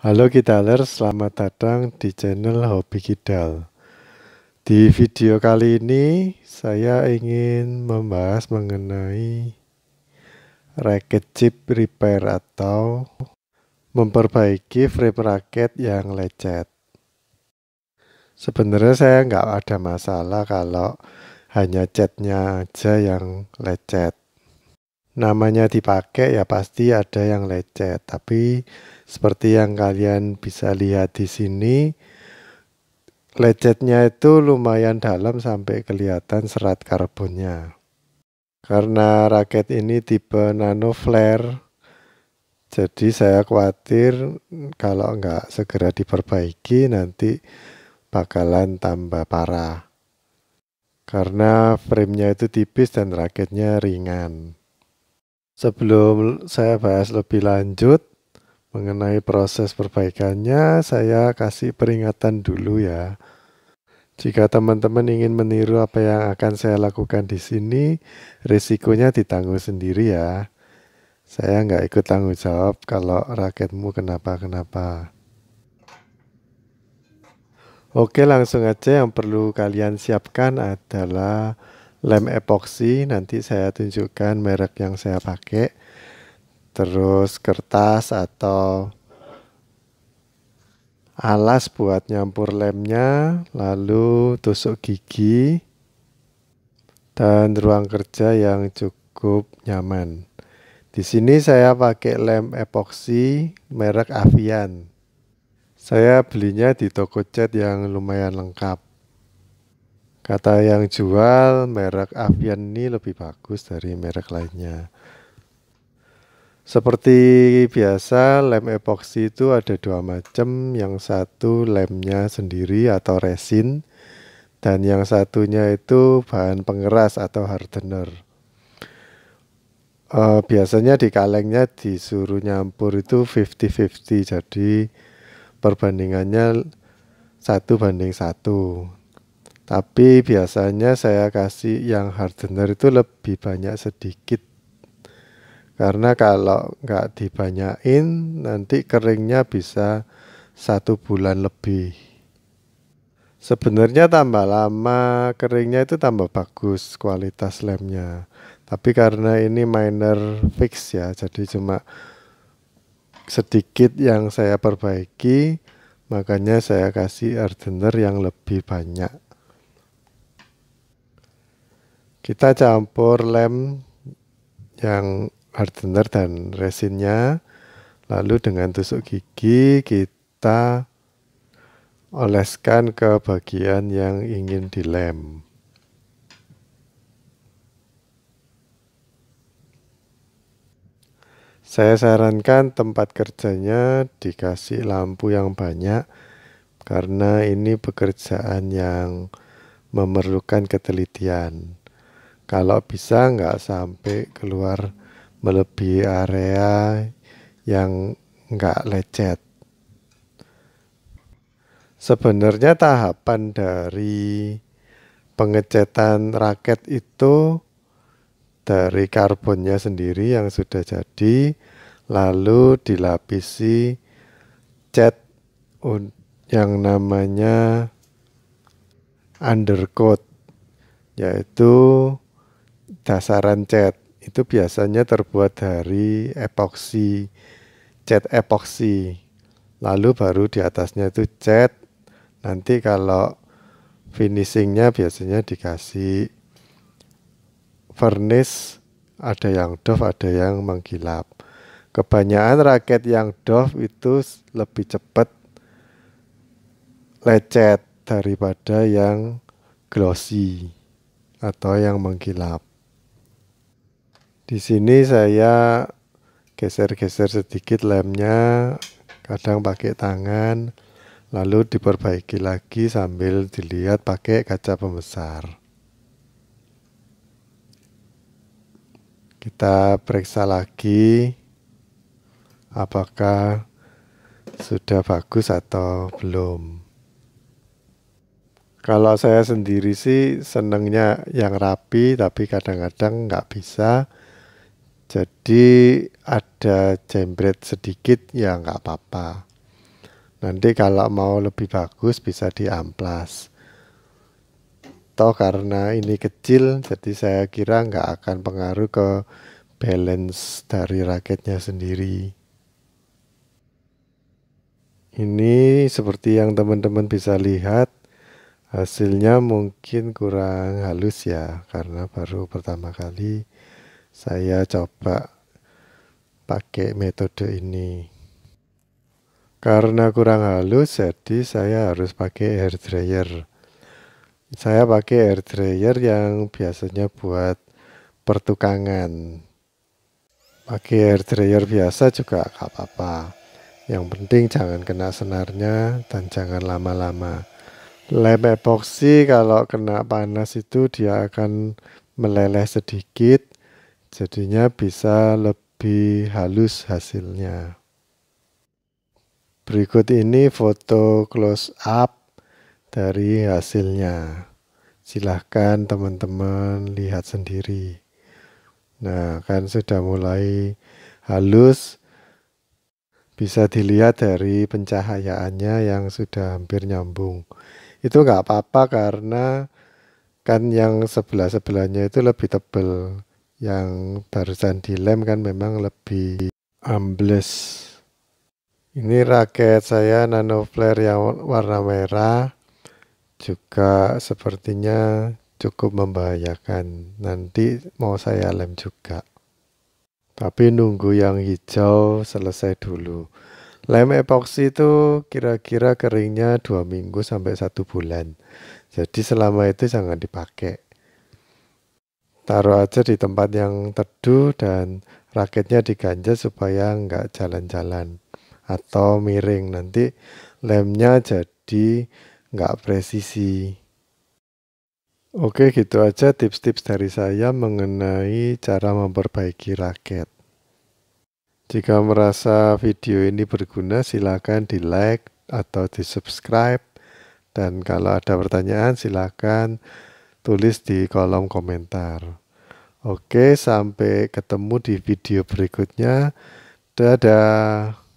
Halo Kidaler, selamat datang di channel Hobi Kidal. Di video kali ini saya ingin membahas mengenai racket chip repair atau memperbaiki frame racket yang lecet. Sebenarnya saya nggak ada masalah kalau hanya catnya aja yang lecet namanya dipakai ya pasti ada yang lecet. Tapi seperti yang kalian bisa lihat di sini, lecetnya itu lumayan dalam sampai kelihatan serat karbonnya. Karena raket ini tipe nano flare, jadi saya khawatir kalau nggak segera diperbaiki nanti bakalan tambah parah. Karena framenya itu tipis dan raketnya ringan. Sebelum saya bahas lebih lanjut mengenai proses perbaikannya, saya kasih peringatan dulu ya. Jika teman-teman ingin meniru apa yang akan saya lakukan di sini, risikonya ditanggung sendiri ya. Saya nggak ikut tanggung jawab kalau raketmu kenapa-kenapa. Oke, langsung aja yang perlu kalian siapkan adalah lem epoxy nanti saya tunjukkan merek yang saya pakai terus kertas atau alas buat nyampur lemnya lalu tusuk gigi dan ruang kerja yang cukup nyaman di sini saya pakai lem epoxy merek Avian saya belinya di toko cat yang lumayan lengkap kata yang jual merek Avian ini lebih bagus dari merek lainnya. Seperti biasa, lem epoksi itu ada dua macam. Yang satu lemnya sendiri atau resin, dan yang satunya itu bahan pengeras atau hardener. Uh, biasanya di kalengnya disuruh nyampur itu 50-50, jadi perbandingannya satu banding satu. Tapi biasanya saya kasih yang hardener itu lebih banyak sedikit. Karena kalau nggak dibanyain, nanti keringnya bisa satu bulan lebih. Sebenarnya tambah lama keringnya itu tambah bagus kualitas lemnya. Tapi karena ini minor fix ya, jadi cuma sedikit yang saya perbaiki, makanya saya kasih hardener yang lebih banyak. Kita campur lem yang hardener dan resinnya. Lalu dengan tusuk gigi kita oleskan ke bagian yang ingin dilem. Saya sarankan tempat kerjanya dikasih lampu yang banyak karena ini pekerjaan yang memerlukan ketelitian kalau bisa nggak sampai keluar melebihi area yang nggak lecet. Sebenarnya tahapan dari pengecetan raket itu dari karbonnya sendiri yang sudah jadi lalu dilapisi cat yang namanya undercoat yaitu dasaran cat itu biasanya terbuat dari epoksi cat epoksi lalu baru di atasnya itu cat nanti kalau finishingnya biasanya dikasih vernis ada yang doff ada yang mengkilap kebanyakan raket yang doff itu lebih cepat lecet daripada yang glossy atau yang mengkilap di sini saya geser-geser sedikit lemnya, kadang pakai tangan, lalu diperbaiki lagi sambil dilihat pakai kaca pembesar. Kita periksa lagi apakah sudah bagus atau belum. Kalau saya sendiri sih senengnya yang rapi, tapi kadang-kadang nggak bisa jadi ada jembret sedikit ya nggak apa-apa. Nanti kalau mau lebih bagus bisa diamplas. Toh karena ini kecil, jadi saya kira nggak akan pengaruh ke balance dari raketnya sendiri. Ini seperti yang teman-teman bisa lihat, hasilnya mungkin kurang halus ya, karena baru pertama kali saya coba pakai metode ini. Karena kurang halus, jadi saya harus pakai air dryer. Saya pakai air dryer yang biasanya buat pertukangan. Pakai air dryer biasa juga gak apa-apa. Yang penting jangan kena senarnya dan jangan lama-lama. Lem epoksi kalau kena panas itu dia akan meleleh sedikit Jadinya bisa lebih halus hasilnya. Berikut ini foto close up dari hasilnya. Silahkan teman-teman lihat sendiri. Nah, kan sudah mulai halus. Bisa dilihat dari pencahayaannya yang sudah hampir nyambung. Itu nggak apa-apa karena kan yang sebelah-sebelahnya itu lebih tebal yang barusan dilem kan memang lebih ambles. Ini raket saya nano flare yang warna merah juga sepertinya cukup membahayakan. Nanti mau saya lem juga. Tapi nunggu yang hijau selesai dulu. Lem epoksi itu kira-kira keringnya dua minggu sampai satu bulan. Jadi selama itu jangan dipakai taruh aja di tempat yang teduh dan raketnya diganjel supaya nggak jalan-jalan atau miring nanti lemnya jadi nggak presisi. Oke gitu aja tips-tips dari saya mengenai cara memperbaiki raket. Jika merasa video ini berguna silakan di like atau di subscribe dan kalau ada pertanyaan silakan tulis di kolom komentar. Oke, sampai ketemu di video berikutnya. Dadah.